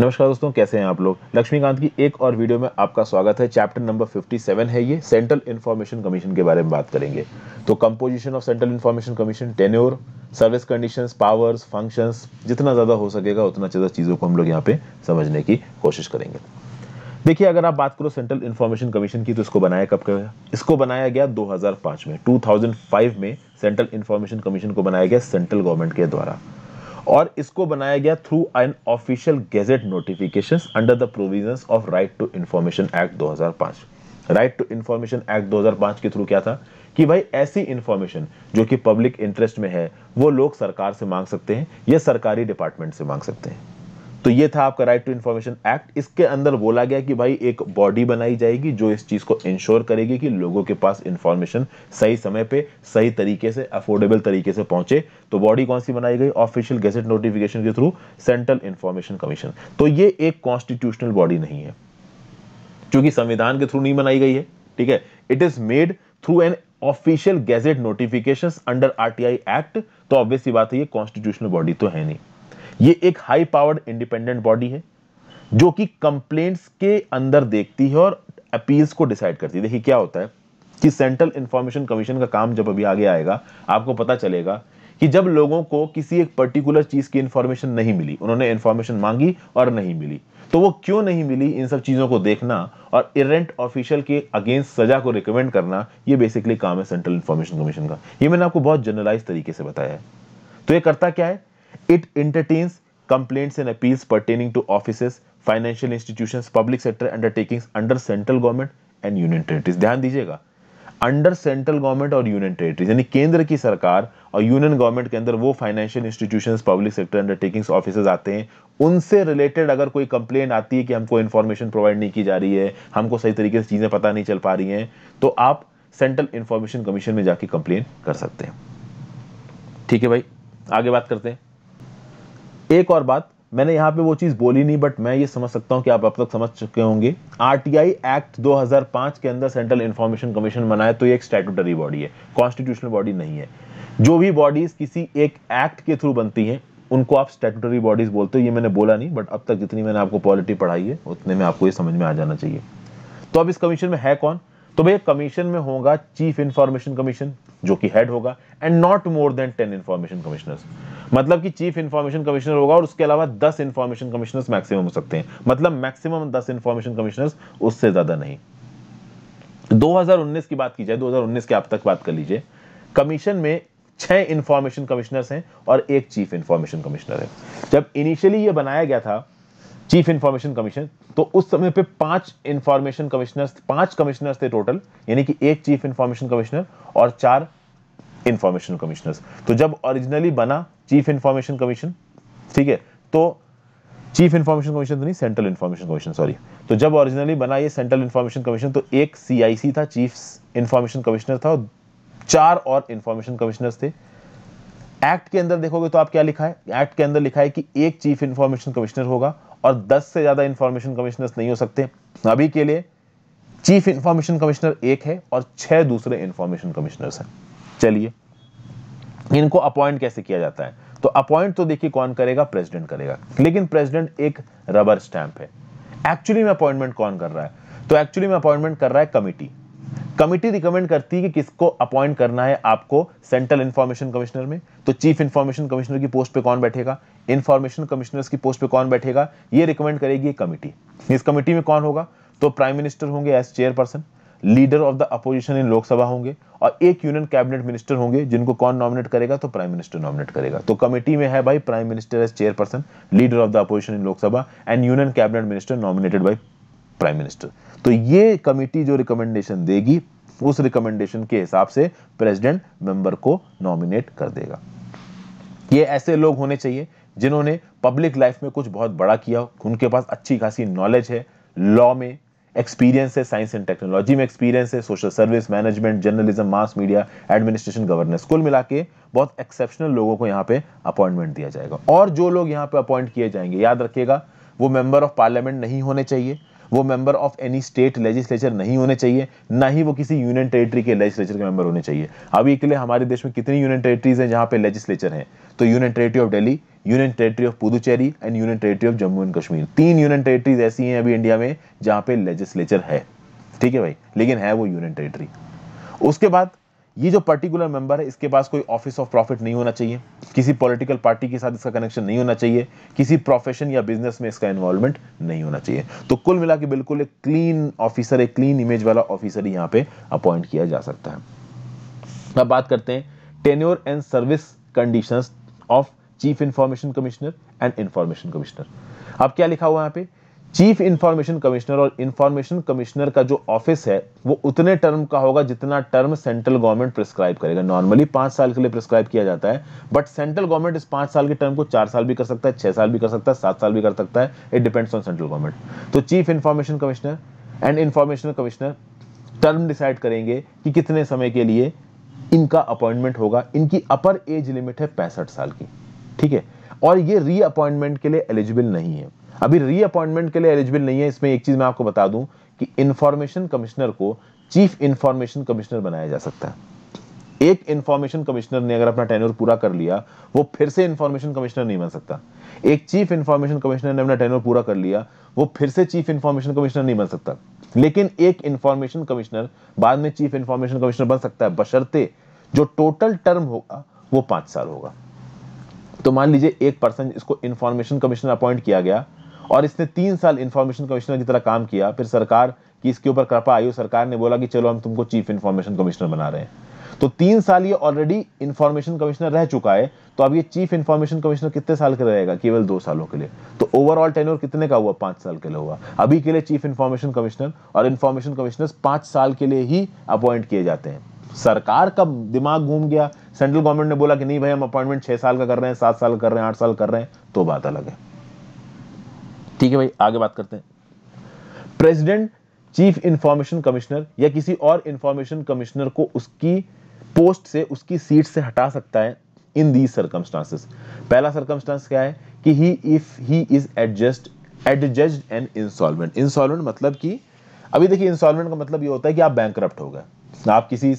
नमस्कार दोस्तों कैसे हैं आप लोग लक्ष्मीकांत की एक और वीडियो में आपका स्वागत है चैप्टर नंबर 57 है ये सेंट्रल इन्फॉर्मेशन कमीशन के बारे में बात करेंगे तो composition of central information commission tenure service conditions powers functions जितना ज़्यादा हो सकेगा उतना ज़्यादा चीज़ों को हम लोग यहाँ पे समझने की कोशिश करेंगे देखिए अगर आप बात करो सेंट्रल इन्फॉर्मेशन कमीशन की तो इसको बनाया कब गया इसको बनाया गया 2005 में 2005 में सेंट्रल इन्फॉर्मेशन कमीशन को बनाया गया सेंट्रल गवर्नमेंट के द्वारा और इसको बनाया गया through an official gazette notification under the provision of right to information act 2005 right to information act 2005 के थ्रू क्या था कि भाई ऐसी इंफॉर्मेशन जो कि पब्लिक इंटरेस्ट में है वो लोग सरकार से मांग सकते हैं या सरकारी डिपार्टमेंट से मांग सकते हैं तो ये था आपका राइट टू इन्फॉर्मेशन एक्ट इसके अंदर बोला गया कि भाई एक बॉडी बनाई जाएगी जो इस चीज़ को इंश्योर करेगी कि लोगों के पास इन्फॉर्मेशन सही समय पे सही तरीके से अफोर्डेबल तरीके से पहुंचे तो बॉडी कौन सी बनाई गई ऑफिशियल गेजेट नोटिफिकेशन के थ्रू सेंट्रल इंफॉर्मेशन कमीशन तो ये एक कॉन्स्टिट्यूशनल बॉडी नहीं है क्योंकि संविधान के थ्रू नहीं बनाई गई है ठीक है it is made through an official gazette notification under R act तो ऑब्वियसली बात है ये कॉन्स्टिट्यूशनल बॉडी तो है नहीं ये एक हाई पावर्ड इंडिपेंडेंट बॉडी है जो कि कंप्लेंट्स के अंदर देखती है और अपील्स को डिसाइड करती है देखिए क्या होता है कि सेंट्रल इंफॉर्मेशन कमीशन का काम जब अभी आगे आएगा आपको पता चलेगा कि जब लोगों को किसी एक पर्टिकुलर चीज़ की इंफॉर्मेशन नहीं मिली उन्होंने इंफॉर्मेशन मांगी और नहीं मिली तो वो क्यों नहीं मिली इन सब चीज़ों को देखना और इरेंट ऑफिशियल के अगेंस्ट सजा को रिकमेंड करना ये बेसिकली काम है सेंट्रल इंफॉर्मेशन कमीशन का ये मैंने आपको बहुत जनरलाइज तरीके से बताया है तो ये करता क्या है It entertains complaints and appeals pertaining to offices, financial institution public sector undertakings under central government and union territories ध्यान दीजिएगा अंडर सेंट्रल गवर्नमेंट और यूनियन टेरिटरीज यानी केंद्र की सरकार और यूनियन गवर्नमेंट के अंदर वो financial institution public sector undertakings office आते हैं उनसे रिलेटेड अगर कोई कंप्लेन आती है कि हमको इन्फॉर्मेशन प्रोवाइड नहीं की जा रही है हमको सही तरीके से चीज़ें पता नहीं चल पा रही हैं तो आप सेंट्रल इंफॉर्मेशन कमीशन में जाके कंप्लेन कर सकते हैं ठीक है भाई आगे बात करते हैं एक और बात मैंने यहाँ पे वो चीज़ बोली नहीं बट मैं ये समझ सकता हूँ कि आप अब तक समझ चुके होंगे आरटीआई एक्ट 2005 के अंदर सेंट्रल इन्फॉर्मेशन कमीशन बनाए तो ये एक स्टैटूटरी बॉडी है कॉन्स्टिट्यूशनल बॉडी नहीं है जो भी बॉडीज किसी एक एक्ट के थ्रू बनती हैं उनको आप स्टैटूटरी बॉडीज बोलते हो ये मैंने बोला नहीं बट अब तक जितनी मैंने आपको पॉलिटी पढ़ाई है उतने में आपको ये समझ में आ जाना चाहिए तो अब इस कमीशन में है कौन तो भैया कमीशन में होगा चीफ इंफॉर्मेशन कमीशन जो कि हेड होगा and not more than ten information commissioners मतलब कि चीफ इन्फॉर्मेशन कमिश्नर होगा और उसके अलावा दस इन्फॉर्मेशन कमिश्नर्स मैक्सिमम हो सकते हैं मतलब मैक्सिमम दस इन्फॉर्मेशन कमिश्नर्स उससे ज़्यादा नहीं 2019 की बात की जाए 2019 के आप तक बात कर लीजिए कमीशन में छह इंफॉर्मेशन कमिश्नर्स हैं और एक चीफ इंफॉर्मेशन कमिश्नर है जब इनिशियली ये बनाया गया था चीफ इंफॉर्मेशन कमीशन तो उस समय पे पांच इन्फॉर्मेशन कमिश्नर्स पांच कमिश्नर्स थे टोटल यानी कि एक चीफ इन्फॉर्मेशन कमिश्नर और चार इंफॉर्मेशन कमिश्नर्स तो जब ओरिजिनली बना चीफ इंफॉर्मेशन कमीशन ठीक है तो चीफ इंफॉर्मेशन कमीशन तो नहीं सेंट्रल इंफॉर्मेशन कमीशन सॉरी तो जब ओरिजिनली बना ये सेंट्रल इंफॉर्मेशन कमीशन तो एक सीआईसी था चीफ इंफॉर्मेशन कमिश्नर था और चार और इंफॉर्मेशन कमिश्नर थे एक्ट के अंदर देखोगे तो आप क्या लिखा है एक्ट के अंदर लिखा है कि एक चीफ इंफॉर्मेशन कमिश्नर होगा और 10 से ज़्यादा इंफॉर्मेशन कमिश्नर नहीं हो सकते अभी के लिए चीफ इंफॉर्मेशन कमिश्नर एक है और छह दूसरे इंफॉर्मेशन कमिश्नर्स हैं चलिए इनको अपॉइंट कैसे किया जाता है तो अपॉइंट तो देखिए कौन करेगा प्रेसिडेंट करेगा लेकिन प्रेसिडेंट एक रबर स्टैंप है एक्चुअली में अपॉइंटमेंट कौन कर रहा है तो एक्चुअली में अपॉइंटमेंट कर रहा है कमिटी कमिटी रिकमेंड करती है कि किसको अपॉइंट करना है आपको सेंट्रल इंफॉर्मेशन कमिश्नर में तो चीफ इंफॉर्मेशन कमिश्नर की पोस्ट पे कौन बैठेगा इंफॉर्मेशन कमिश्नर की पोस्ट पे कौन बैठेगा ये रिकमेंड करेगी कमिटी इस कमिटी में कौन होगा तो प्राइम मिनिस्टर होंगे as chairperson leader of the opposition in Lok Sabha होंगे और एक यूनियन कैबिनेट मिनिस्टर होंगे जिनको कौन नॉमिनेट करेगा तो प्राइम मिनिस्टर नॉमिनेट करेगा तो कमेटी में है भाई prime minister as chairperson leader of the opposition in Lok Sabha and union cabinet minister nominated by prime minister तो ये कमेटी जो रिकमेंडेशन देगी उस रिकमेंडेशन के हिसाब से प्रेसिडेंट मेंबर को नॉमिनेट कर देगा ये ऐसे लोग होने चाहिए जिन्होंने पब्लिक लाइफ में कुछ बहुत बड़ा किया उनके पास अच्छी खासी नॉलेज है लॉ में एक्सपीरियंस है साइंस एंड टेक्नोलॉजी में एक्सपीरियंस है social service management journalism mass media administration governance कुल मिला के बहुत एक्सेप्शनल लोगों को यहाँ पे अपॉइंटमेंट दिया जाएगा और जो लोग यहाँ पे अपॉइंट किए जाएंगे याद रखिएगा वो मेंबर ऑफ पार्लियामेंट नहीं होने चाहिए वो member of any state legislature नहीं होने चाहिए ना ही वो किसी यूनियन टेरिटरी के लेजिस्लेचर के मेंबर होने चाहिए अभी के लिए हमारे देश में कितनी यूनियन टेरिटरीज हैं जहाँ पे लेजिस्लेचर हैं तो union territory of Delhi union territory of Puducherry and union territory of Jammu and Kashmir तीन यूनियन टेरेटरीज ऐसी हैं अभी इंडिया में जहां पे लेजिस्लेचर है ठीक है भाई लेकिन है वो यूनियन टेरेटरी उसके बाद ये जो पर्टिकुलर मेंबर है इसके पास कोई ऑफिस ऑफ प्रॉफिट नहीं होना चाहिए किसी पॉलिटिकल पार्टी के साथ इसका कनेक्शन नहीं होना चाहिए किसी प्रोफेशन या बिजनेस में इसका इन्वॉल्वमेंट नहीं होना चाहिए तो कुल मिला के बिल्कुल एक क्लीन ऑफिसर एक क्लीन इमेज वाला ऑफिसर यहाँ पे अपॉइंट किया जा सकता है अब बात करते हैं tenure and service conditions of chief information commissioner and information commissioner अब क्या लिखा हुआ यहां पे चीफ इंफॉर्मेशन कमिश्नर और इंफॉर्मेशन कमिश्नर का जो ऑफिस है वो उतने टर्म का होगा जितना टर्म सेंट्रल गवर्नमेंट प्रिस्क्राइब करेगा नॉर्मली पांच साल के लिए प्रिस्क्राइब किया जाता है बट सेंट्रल गवर्नमेंट इस पांच साल के टर्म को चार साल भी कर सकता है छह साल भी कर सकता है सात साल भी कर सकता है it depends on central government तो chief information commissioner and information commissioner term decide करेंगे कि कितने समय के लिए इनका अपॉइंटमेंट होगा इनकी अपर एज लिमिट है पैंसठ साल की ठीक है और ये रीअपॉइंटमेंट के लिए एलिजिबल नहीं है अभी रीअपॉइंटमेंट के लिए एलिजिबल नहीं है इसमें एक चीज मैं आपको बता दूं कि इंफॉर्मेशन कमिश्नर को चीफ इंफॉर्मेशन कमिश्नर बनाया जा सकता है एक इंफॉर्मेशन कमिश्नर ने अगर अपना टेन्योर पूरा कर लिया वो फिर से इंफॉर्मेशन कमिश्नर नहीं बन सकता एक चीफ इंफॉर्मेशन कमिश्नर ने अपना टेन्योर पूरा कर लिया वो फिर से चीफ इंफॉर्मेशन कमिश्नर नहीं बन सकता लेकिन एक इंफॉर्मेशन कमिश्नर बाद में चीफ इंफॉर्मेशन कमिश्नर बन सकता है बशर्ते जो टोटल टर्म होगा वो पांच साल होगा तो मान लीजिए एक पर्सन इसको इन्फॉर्मेशन कमिश्नर अपॉइंट किया गया और इसने तीन साल इन्फॉर्मेशन कमिश्नर की तरह काम किया फिर सरकार की इसके ऊपर कृपा आई सरकार ने बोला कि चलो हम तुमको चीफ इन्फॉर्मेशन कमिश्नर बना रहे हैं तो तीन साल ये ऑलरेडी इन्फॉर्मेशन कमिश्नर रह चुका है तो अब ये चीफ इन्फॉर्मेशन कमिश्नर कितने साल का रहेगा केवल दो सालों के लिए तो ओवरऑल टेन्योर कितने का हुआ पांच साल के लिए हुआ अभी के लिए चीफ इन्फॉर्मेशन कमिश्नर और इन्फॉर्मेशन कमिश्नर पांच साल के लिए ही अपॉइंट किए जाते हैं सरकार का दिमाग घूम गया सेंट्रल गवर्नमेंट ने बोला कि नहीं भाई हम अपॉइंटमेंट छह साल का कर रहे हैं सात साल कर रहे हैं आठ साल कर रहे हैं तो बात अलग है ठीक है भाई आगे बात करते हैं प्रेसिडेंट चीफ इंफॉर्मेशन कमिश्नर या किसी और इंफॉर्मेशन कमिश्नर को उसकी पोस्ट से उसकी सीट से हटा सकता है इन दीज सर्कमस्टांसेस पहला सर्कमस्टांस क्या है कि he if he is adjust adjust and instalment instalment मतलब कि अभी देखिए इंस्टॉलमेंट का मतलब ये होता है कि आप बैंक हो गए आप किसी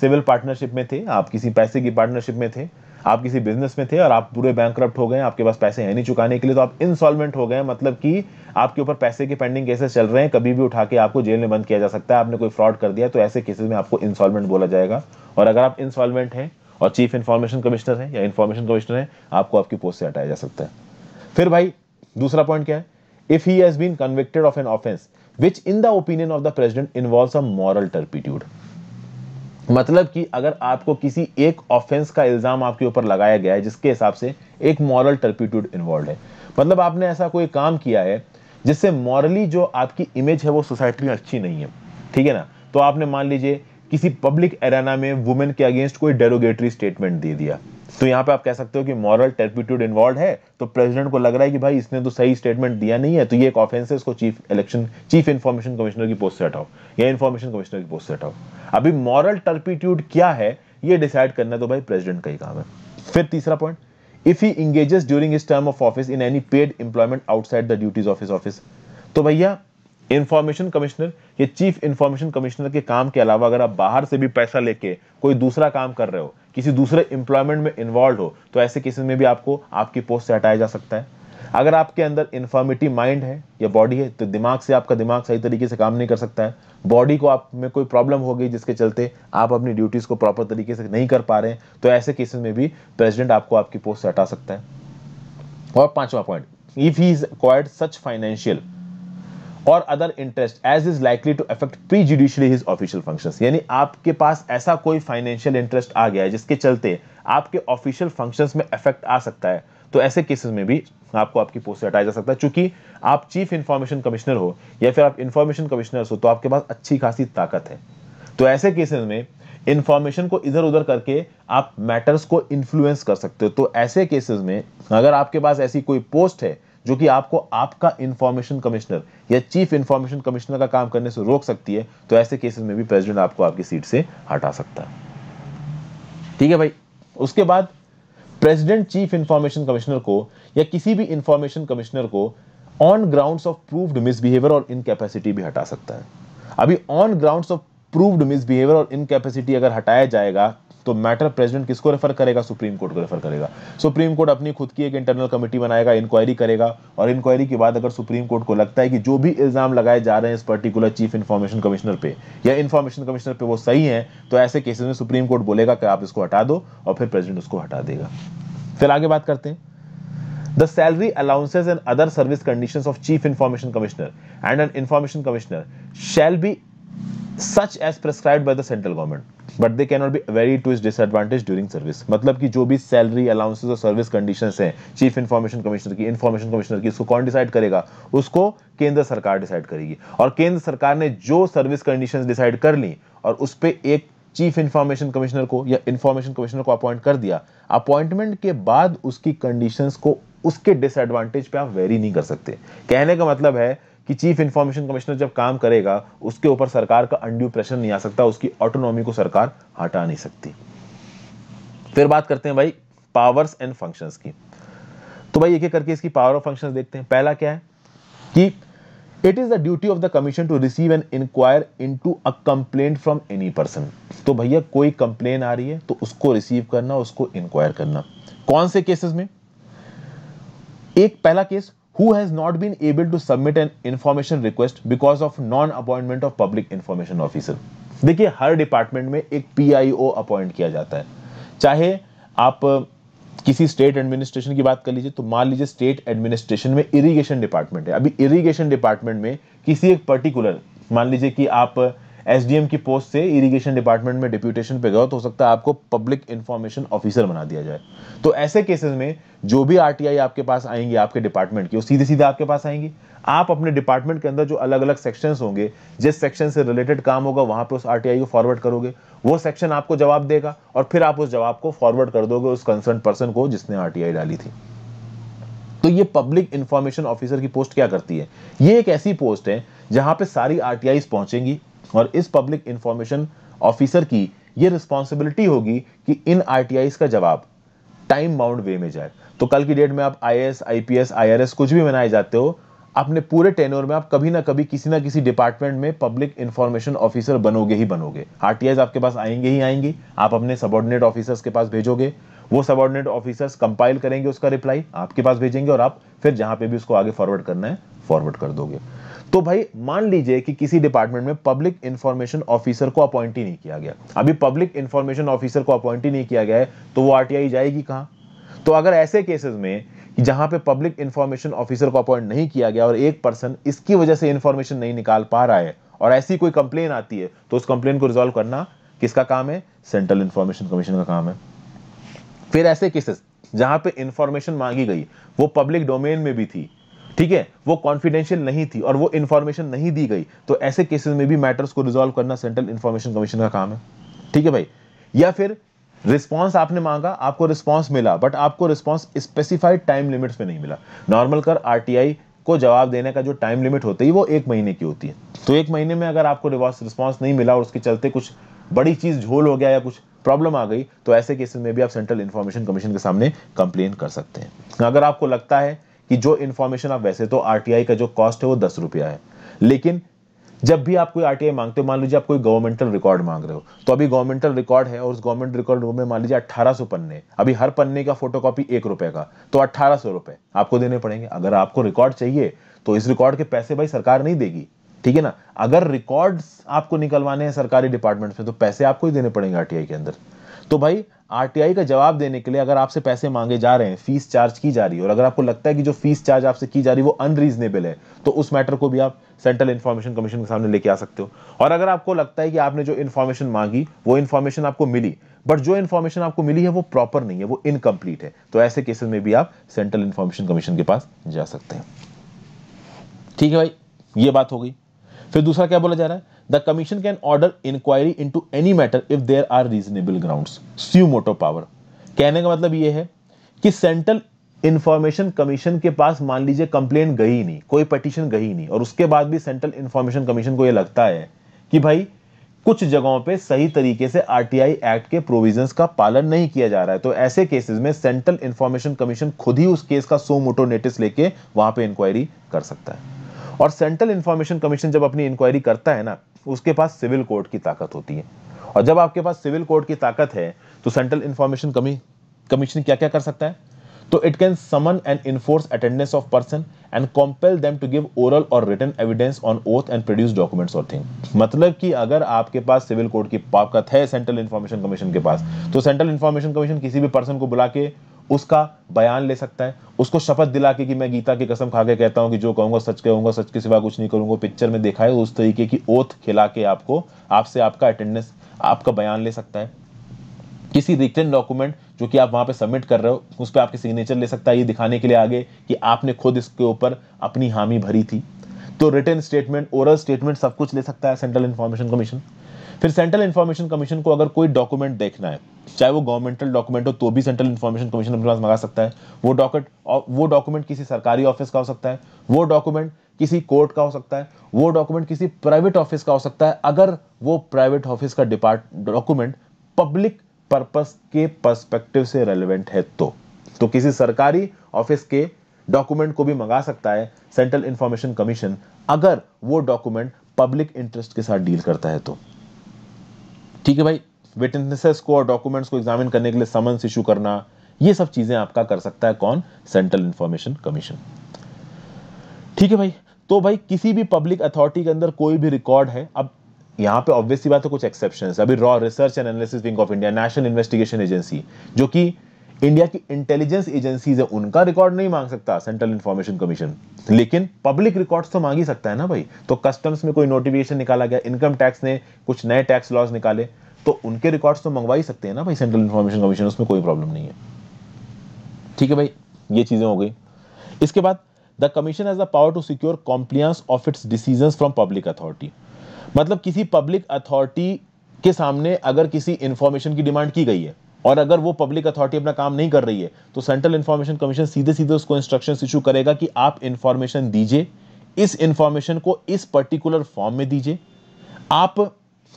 सिविल पार्टनरशिप में थे आप किसी पैसे की पार्टनरशिप में थे आप किसी बिजनेस में थे और आप पूरे बैंक हो गए आपके पास पैसे हैं नहीं चुकाने के लिए तो आप इंसॉल्वेंट हो गए मतलब कि आपके ऊपर पैसे के पेंडिंग केसेस चल रहे हैं कभी भी उठा के आपको जेल में बंद किया जा सकता है आपने कोई फ्रॉड कर दिया तो ऐसे केसेस में आपको इंसॉल्वेंट बोला जाएगा और अगर आप इंसॉल्वेंट हैं और चीफ इन्फॉर्मेशन कमिश्नर है या इन्फॉर्मेशन कमिश्नर है आपको आपकी पोस्ट से हटाया जा सकता है फिर भाई दूसरा पॉइंट क्या है if he has been convicted of an offence which in the opinion of the president involve a moral turpitude मतलब कि अगर आपको किसी एक ऑफेंस का इल्ज़ाम आपके ऊपर लगाया गया है जिसके हिसाब से एक मॉरल टर्पीट्यूड इन्वॉल्व है मतलब आपने ऐसा कोई काम किया है जिससे मॉरली जो आपकी इमेज है वो सोसाइटी में अच्छी नहीं है ठीक है ना तो आपने मान लीजिए किसी पब्लिक एराना में वुमेन के अगेंस्ट कोई डेरोगेटरी स्टेटमेंट दे दिया तो यहाँ पे आप कह सकते हो कि मॉरल टेरपीट्यूड इन्वॉल्व है तो प्रेसिडेंट को लग रहा है कि भाई इसने तो सही स्टेटमेंट दिया नहीं है तो ये एक ऑफेंस है इसको chief election chief information commissioner की पोस्ट से हटाओ या इन्फॉर्मेशन कमिश्नर की पोस्ट से हटाओ अभी मॉरल टर्पिट्यूड क्या है ये डिसाइड करना तो भाई प्रेसिडेंट का ही काम है फिर तीसरा point if he engages during his term of office in any paid employment outside the duties of his office तो भैया इंफॉर्मेशन कमिश्नर ये चीफ इंफॉर्मेशन कमिश्नर के काम के अलावा अगर आप बाहर से भी पैसा लेके कोई दूसरा काम कर रहे हो किसी दूसरे एम्प्लॉयमेंट में इन्वॉल्व हो तो ऐसे केसेस में भी आपको आपकी पोस्ट से हटाया जा सकता है अगर आपके अंदर इन्फॉर्मेटिव माइंड है या बॉडी है तो दिमाग से आपका दिमाग सही तरीके से काम नहीं कर सकता है बॉडी को आप में कोई प्रॉब्लम हो गई जिसके चलते आप अपनी ड्यूटीज़ को प्रॉपर तरीके से नहीं कर पा रहे हैं तो ऐसे केसेस में भी प्रेसिडेंट आपको आपकी पोस्ट से हटा सकता है और पांचवा point if he is acquired such financial और other interest as is likely to affect prejudicially his official function यानी आपके पास ऐसा कोई फाइनेंशियल इंटरेस्ट आ गया है जिसके चलते आपके ऑफिशियल फंक्शन में इफेक्ट आ सकता है तो ऐसे केसेस में भी आपको आपकी पोस्ट से हटाया जा सकता है चूंकि आप चीफ इंफॉर्मेशन कमिश्नर हो या फिर आप इंफॉर्मेशन कमिश्नर हो तो आपके पास अच्छी खासी ताकत है तो ऐसे केसेस में इंफॉर्मेशन को इधर उधर करके आप मैटर्स को इन्फ्लुएंस कर सकते हो तो ऐसे केसेस में अगर आपके पास ऐसी कोई पोस्ट है जो कि आपको आपका इंफॉर्मेशन कमिश्नर या चीफ इंफॉर्मेशन कमिश्नर का काम करने से रोक सकती है तो ऐसे केसेस में भी प्रेसिडेंट आपको आपकी सीट से हटा सकता है ठीक है भाई उसके बाद प्रेसिडेंट चीफ इंफॉर्मेशन कमिश्नर को या किसी भी इंफॉर्मेशन कमिश्नर को on ground of proved misbehaviour और इनकेपेसिटी भी हटा सकता है अभी on ground of proved misbehaviour और इनकेपेसिटी अगर हटाया जाएगा तो मैटर प्रेसिडेंट किसको रेफर करेगा सुप्रीम कोर्ट को रेफर करेगा सुप्रीम कोर्ट अपनी खुद की एक इंटरनल कमेटी बनाएगा इंक्वायरी करेगा और इंक्वायरी के बाद अगर सुप्रीम कोर्ट को लगता है कि जो भी इल्जाम लगाए जा रहे हैं इस पर्टिकुलर चीफ इंफॉर्मेशन कमिश्नर पे या इंफॉर्मेशन कमिश्नर पे वो सही है तो ऐसे केसेस में सुप्रीम कोर्ट बोलेगा कि आप इसको हटा दो और फिर प्रेजिडेंट उसको हटा देगा फिर आगे बात करते हैं the salary allowances and other service conditions of chief information commissioner and an information commissioner shall be such as prescribed by the central government but they cannot be very to is disadvantage during service मतलब कि जो भी salary allowances और service condition है chief information commissioner की information commissioner की उसको कौन डिसाइड करेगा उसको केंद्र सरकार डिसाइड करेगी और केंद्र सरकार ने जो सर्विस कंडीशन डिसाइड कर ली और उस पर एक चीफ इन्फॉर्मेशन कमिश्नर को या इन्फॉर्मेशन कमिश्नर को अपॉइंट कर दिया अपॉइंटमेंट के बाद उसकी कंडीशंस को उसके डिसएडवांटेज पे आप वेरी नहीं कर सकते कहने का मतलब है कि चीफ इंफॉर्मेशन कमिश्नर जब काम करेगा उसके ऊपर सरकार का अंड्यू प्रेशर नहीं आ सकता उसकी ऑटोनॉमी को सरकार हटा नहीं सकती फिर बात करते हैं भाई पावर्स एंड फंक्शंस की तो भाई एक एक करके इसकी पावर ऑफ फंक्शंस देखते हैं पहला क्या है कि it is the duty of the commission to receive and inquire into a complaint from any person तो भैया कोई कंप्लेन आ रही है तो उसको रिसीव करना उसको इंक्वायर करना कौन से केसेस में एक पहला case who has not been able to submit an information request because of non appointment of public information officer देखिए हर डिपार्टमेंट में एक पीआईओ अपॉइंट किया जाता है चाहे आप किसी स्टेट एडमिनिस्ट्रेशन की बात कर लीजिए तो मान लीजिए स्टेट एडमिनिस्ट्रेशन में इरिगेशन डिपार्टमेंट है अभी इरिगेशन डिपार्टमेंट में किसी एक पर्टिकुलर मान लीजिए कि आप एसडीएम की पोस्ट से इरिगेशन डिपार्टमेंट में डिप्यूटेशन पे गए तो हो सकता है आपको पब्लिक इन्फॉर्मेशन ऑफिसर बना दिया जाए तो ऐसे केसेस में जो भी आरटीआई आपके पास आएंगी आपके डिपार्टमेंट की वो सीधे सीधे आपके पास आएंगी आप अपने डिपार्टमेंट के अंदर जो अलग अलग सेक्शंस होंगे जिस सेक्शन से रिलेटेड काम होगा वहां पर उस आर को फॉरवर्ड करोगे वो सेक्शन आपको जवाब देगा और फिर आप उस जवाब को फॉरवर्ड कर दोगे उस कंसर्न पर्सन को जिसने आरटीआई डाली थी तो ये पब्लिक इंफॉर्मेशन ऑफिसर की पोस्ट क्या करती है ये एक ऐसी पोस्ट है जहां पे सारी आरटीआई पहुंचेंगी और इस पब्लिक इंफॉर्मेशन ऑफिसर की ये रिस्पॉन्सिबिलिटी होगी कि इन आर का जवाब टाइम बाउंड वे में जाए तो कल की डेट में आप I S I P S I R S कुछ भी बनाए जाते हो अपने पूरे टेनोर में आप कभी ना कभी किसी ना किसी डिपार्टमेंट में पब्लिक इंफॉर्मेशन ऑफिसर बनोगे ही बनोगे आरटीआई आपके पास आएंगे ही आएंगे आप अपने सबॉर्डिनेट ऑफिसर्स के पास भेजोगे वो सबॉर्डिनेट ऑफिसर्स कंपाइल करेंगे उसका रिप्लाई आपके पास भेजेंगे और आप फिर जहां पे भी उसको आगे फॉरवर्ड करना है फॉरवर्ड कर दोगे तो भाई मान लीजिए कि किसी डिपार्टमेंट में पब्लिक इंफॉर्मेशन ऑफिसर को अपॉइंट ही नहीं किया गया अभी पब्लिक इंफॉर्मेशन ऑफिसर को अपॉइंट ही नहीं किया गया है तो वो आरटीआई जाएगी कहां तो अगर ऐसे केसेस में जहां पे पब्लिक इंफॉर्मेशन ऑफिसर को अपॉइंट नहीं किया गया और एक पर्सन इसकी वजह से इंफॉर्मेशन नहीं निकाल पा रहा है और ऐसी कोई कंप्लेन आती है तो उस कंप्लेन को रिजॉल्व करना किसका काम है सेंट्रल इंफॉर्मेशन कमीशन का काम है फिर ऐसे केसेस जहां पे इंफॉर्मेशन मांगी गई वो पब्लिक डोमेन में भी थी ठीक है वो कॉन्फिडेंशियल नहीं थी और वो इन्फॉर्मेशन नहीं दी गई तो ऐसे केसेस में भी मैटर्स को रिजॉल्व करना सेंट्रल इन्फॉर्मेशन कमीशन का काम है ठीक है भाई या फिर रिस्पॉन्स आपने मांगा आपको रिस्पॉन्स मिला बट आपको रिस्पॉन्स स्पेसिफाइड टाइम लिमिट्स में नहीं मिला नॉर्मल कर आर को जवाब देने का जो टाइम लिमिट होती है वो एक महीने की होती है तो एक महीने में अगर आपको रिस्पॉन्स नहीं मिला और उसके चलते कुछ बड़ी चीज़ झोल हो गया या कुछ प्रॉब्लम आ गई तो ऐसे केसेस में भी आप सेंट्रल इंफॉर्मेशन कमीशन के सामने कंप्लेन कर सकते हैं अगर आपको लगता है कि जो इन्फॉर्मेशन आप वैसे तो आरटीआई का जो कॉस्ट है वो दस रुपया है लेकिन जब भी आप कोई आरटीआई मांगते हो मान लीजिए आप कोई गवर्नमेंटल रिकॉर्ड मांग रहे हो तो अभी गवर्नमेंटल रिकॉर्ड है और उस गवर्नमेंट रिकॉर्ड में मान लीजिए अट्ठारह सौ पन्ने अभी हर पन्ने का कॉपी एक रुपए का तो अट्ठारह सौ रुपए आपको देने पड़ेंगे अगर आपको रिकॉर्ड चाहिए तो इस रिकॉर्ड के पैसे भाई सरकार नहीं देगी ठीक है ना अगर रिकॉर्ड्स आपको निकलवाने हैं सरकारी डिपार्टमेंट में तो पैसे आपको ही देने पड़ेंगे आरटीआई के अंदर तो भाई आरटीआई का जवाब देने के लिए अगर आपसे पैसे मांगे जा रहे हैं फीस चार्ज की जा रही है और अगर आपको लगता है कि जो फीस चार्ज आपसे की जा रही है वो अनरीजनेबल है तो उस मैटर को भी आप सेंट्रल इन्फॉर्मेशन कमीशन के सामने लेके आ सकते हो और अगर आपको लगता है कि आपने जो इन्फॉर्मेशन मांगी वो इन्फॉर्मेशन आपको मिली बट जो इन्फॉर्मेशन आपको मिली है वो प्रॉपर नहीं है वो इनकम्प्लीट है तो ऐसे केसेस में भी आप सेंट्रल इन्फॉर्मेशन कमीशन के पास जा सकते हैं ठीक है भाई ये बात हो गई फिर दूसरा क्या बोला जा रहा है commission can order inquiry into any matter if there are reasonable ground sue motu power कहने का मतलब यह है कि सेंट्रल इंफॉर्मेशन कमीशन के पास मान लीजिए कंप्लेन गई नहीं कोई पटिशन गई नहीं और उसके बाद भी सेंट्रल इंफॉर्मेशन कमीशन को यह लगता है कि भाई कुछ जगहों पे सही तरीके से आरटीआई एक्ट के प्रोविजंस का पालन नहीं किया जा रहा है तो ऐसे केसेस में सेंट्रल इंफॉर्मेशन कमीशन खुद ही उस केस का सो मोटो नोटिस लेके वहां पे इंक्वायरी कर सकता है और सेंट्रल इंफॉर्मेशन कमीशन जब अपनी इंक्वायरी करता है ना उसके पास सिविल कोर्ट की ताकत होती है और जब आपके पास सिविल कोर्ट की ताकत है तो सेंट्रल इंफॉर्मेशन कमीशन क्या क्या कर सकता है तो it can summon and enforce attendance of person and compel them to give oral or written evidence on oath and produce documents or thing मतलब कि अगर आपके पास सिविल कोर्ट की ताकत है सेंट्रल इन्फॉर्मेशन कमीशन के पास तो सेंट्रल इन्फॉर्मेशन कमीशन किसी भी पर्सन को बुला के उसका बयान ले सकता है उसको शपथ दिला के कि मैं गीता की कसम खा के कहता हूँ कि जो कहूंगा सच कहूंगा सच के सिवा कुछ नहीं करूंगा पिक्चर में देखा है उस तरीके की ओथ खिला के आपको आपसे आपका अटेंडेंस आपका बयान ले सकता है किसी रिटर्न डॉक्यूमेंट जो कि आप वहां पे सबमिट कर रहे हो उस पर आपके सिग्नेचर ले सकता है ये दिखाने के लिए आगे कि आपने खुद इसके ऊपर अपनी हामी भरी थी तो रिटर्न स्टेटमेंट ओरल स्टेटमेंट सब कुछ ले सकता है सेंट्रल इन्फॉर्मेशन कमीशन फिर सेंट्रल इन्फॉर्मेशन कमीशन को अगर कोई डॉक्यूमेंट देखना है चाहे वो गवर्नमेंटल डॉक्यूमेंट हो तो भी सेंट्रल इन्फॉर्मेशन कमीशन अपने पास मंगा सकता है वो डॉक्यूमेंट वो डॉक्यूमेंट किसी सरकारी ऑफिस का हो सकता है वो डॉक्यूमेंट किसी कोर्ट का हो सकता है वो डॉक्यूमेंट किसी प्राइवेट ऑफिस का हो सकता है अगर वो प्राइवेट ऑफिस का डिपार्ट डॉक्यूमेंट पब्लिक पर्पस के पर्सपेक्टिव से रेलिवेंट है तो तो किसी सरकारी ऑफिस के डॉक्यूमेंट को भी मंगा सकता है सेंट्रल इंफॉर्मेशन कमीशन अगर वो डॉक्यूमेंट पब्लिक इंटरेस्ट के साथ डील करता है तो ठीक है भाई विटनेसेस को और डॉक्यूमेंट्स को एग्जामिन करने के लिए समन्स इशू करना ये सब चीजें आपका कर सकता है कौन सेंट्रल इंफॉर्मेशन कमीशन ठीक है भाई तो भाई किसी भी पब्लिक अथॉरिटी के अंदर कोई भी रिकॉर्ड है अब यहाँ पे ऑब्वियसली बात है कुछ एक्सेप्शन अभी रॉ research and analysis wing of India national investigation agency जो कि इंडिया की इंटेलिजेंस एजेंसीज है उनका रिकॉर्ड नहीं मांग सकता सेंट्रल इंफॉर्मेशन कमीशन लेकिन पब्लिक रिकॉर्ड्स तो मांग ही सकता है ना भाई तो कस्टम्स में कोई नोटिफिकेशन निकाला गया इनकम टैक्स ने कुछ नए टैक्स लॉज निकाले तो उनके रिकॉर्ड्स तो मंगवा ही सकते हैं ना भाई सेंट्रल इंफॉर्मेशन कमीशन उसमें कोई प्रॉब्लम नहीं है ठीक है भाई ये चीज़ें हो गई इसके बाद the commission has the power to secure compliance of its decision from public authority मतलब किसी पब्लिक अथॉरिटी के सामने अगर किसी इंफॉर्मेशन की डिमांड की गई है और अगर वो पब्लिक अथॉरिटी अपना काम नहीं कर रही है तो सेंट्रल इन्फॉर्मेशन कमीशन सीधे सीधे उसको इंस्ट्रक्शन इशू करेगा कि आप इंफॉर्मेशन दीजिए इस इंफॉर्मेशन को इस पर्टिकुलर फॉर्म में दीजिए आप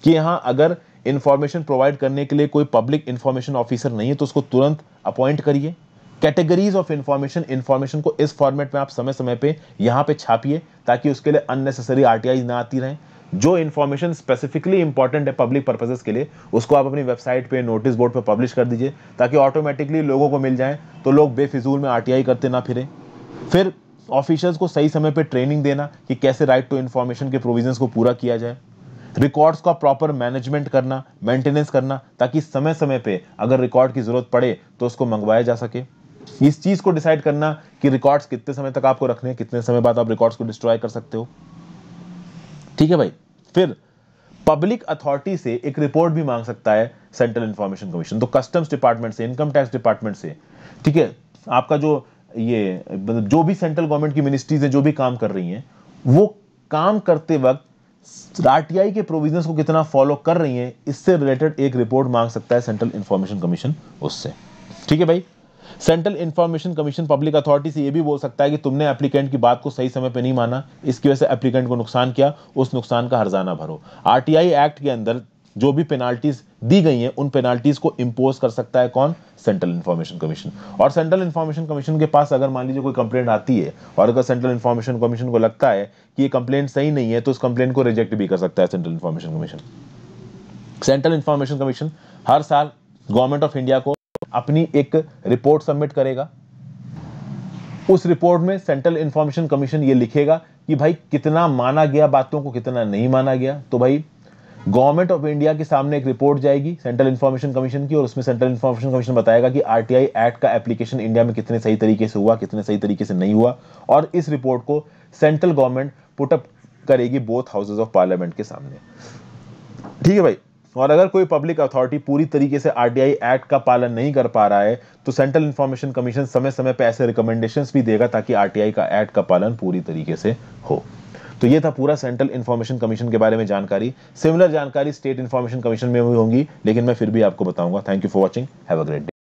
के यहाँ अगर इंफॉर्मेशन प्रोवाइड करने के लिए कोई पब्लिक इंफॉर्मेशन ऑफिसर नहीं है तो उसको तुरंत अपॉइंट करिए कैटेगरीज ऑफ इंफॉर्मेशन इंफॉर्मेशन को इस फॉर्मेट में आप समय समय पे यहाँ पे छापिए ताकि उसके लिए अननेसेसरी आर ना आती रहें जो इन्फॉर्मेशन स्पेसिफिकली इंपॉर्टेंट है पब्लिक पर्पजेस के लिए उसको आप अपनी वेबसाइट पे नोटिस बोर्ड पे पब्लिश कर दीजिए ताकि ऑटोमेटिकली लोगों को मिल जाए तो लोग बेफिजूल में आर करते ना फिरें फिर ऑफिशर्स को सही समय पर ट्रेनिंग देना कि कैसे राइट टू इन्फॉर्मेशन के प्रोविजन को पूरा किया जाए रिकॉर्ड्स का प्रॉपर मैनेजमेंट करना मेंटेनेंस करना ताकि समय समय पे अगर रिकॉर्ड की ज़रूरत पड़े तो उसको मंगवाया जा सके इस चीज़ को डिसाइड करना कि रिकॉर्ड्स कितने समय तक आपको रखने हैं कितने समय बाद आप रिकॉर्ड्स को डिस्ट्रॉय कर सकते हो ठीक है भाई फिर पब्लिक अथॉरिटी से एक रिपोर्ट भी मांग सकता है सेंट्रल इंफॉर्मेशन कमीशन तो कस्टम्स डिपार्टमेंट से इनकम टैक्स डिपार्टमेंट से ठीक है आपका जो ये मतलब जो भी सेंट्रल गवर्नमेंट की मिनिस्ट्रीज हैं जो भी काम कर रही हैं वो काम करते वक्त आरटीआई के प्रोविजंस को कितना फॉलो कर रही हैं इससे रिलेटेड एक रिपोर्ट मांग सकता है सेंट्रल इंफॉर्मेशन कमीशन उससे ठीक है भाई central information commission public authority से यह भी बोल सकता है कि तुमने एप्लीकेंट की बात को सही समय पर नहीं माना इसकी वजह से एप्लीकेंट को नुकसान किया उस नुकसान का हर्जाना भरो आरटीआई एक्ट के अंदर जो भी पेनाल्टीज दी गई हैं उन पेनाल्टीज को इम्पोज कर सकता है कौन सेंट्रल इंफॉर्मेशन कमीशन और सेंट्रल इंफॉर्मेशन कमीशन के पास अगर मान लीजिए कोई कंप्लेंट आती है और अगर सेंट्रल इंफॉर्मेशन कमीशन को लगता है कि ये कंप्लेंट सही नहीं है तो उस कंप्लेंट को रिजेक्ट भी कर सकता है central information commission central information commission हर साल गवर्नमेंट ऑफ इंडिया को अपनी एक रिपोर्ट सबमिट करेगा उस रिपोर्ट में सेंट्रल इंफॉर्मेशन कमीशन ये लिखेगा कि भाई कितना माना गया बातों को कितना नहीं माना गया तो भाई गवर्नमेंट ऑफ इंडिया के सामने एक रिपोर्ट जाएगी सेंट्रल इंफॉर्मेशन कमीशन की और उसमें सेंट्रल इंफॉर्मेशन कमीशन बताएगा कि आरटीआई एक्ट का एप्लीकेशन इंडिया में कितने सही तरीके से हुआ कितने सही तरीके से नहीं हुआ और इस रिपोर्ट को सेंट्रल गवर्नमेंट पुटअप करेगी बोथ हाउसेज ऑफ पार्लियामेंट के सामने ठीक है भाई और अगर कोई पब्लिक अथॉरिटी पूरी तरीके से आरटीआई एक्ट का पालन नहीं कर पा रहा है तो सेंट्रल इन्फॉर्मेशन कमीशन समय समय पर ऐसे रिकमेंडेशंस भी देगा ताकि आरटीआई का एक्ट का पालन पूरी तरीके से हो तो ये था पूरा सेंट्रल इन्फॉर्मेशन कमीशन के बारे में जानकारी सिमिलर जानकारी स्टेट इन्फॉर्मेशन कमीशन में भी होंगी लेकिन मैं फिर भी आपको बताऊंगा thank you for watching have a great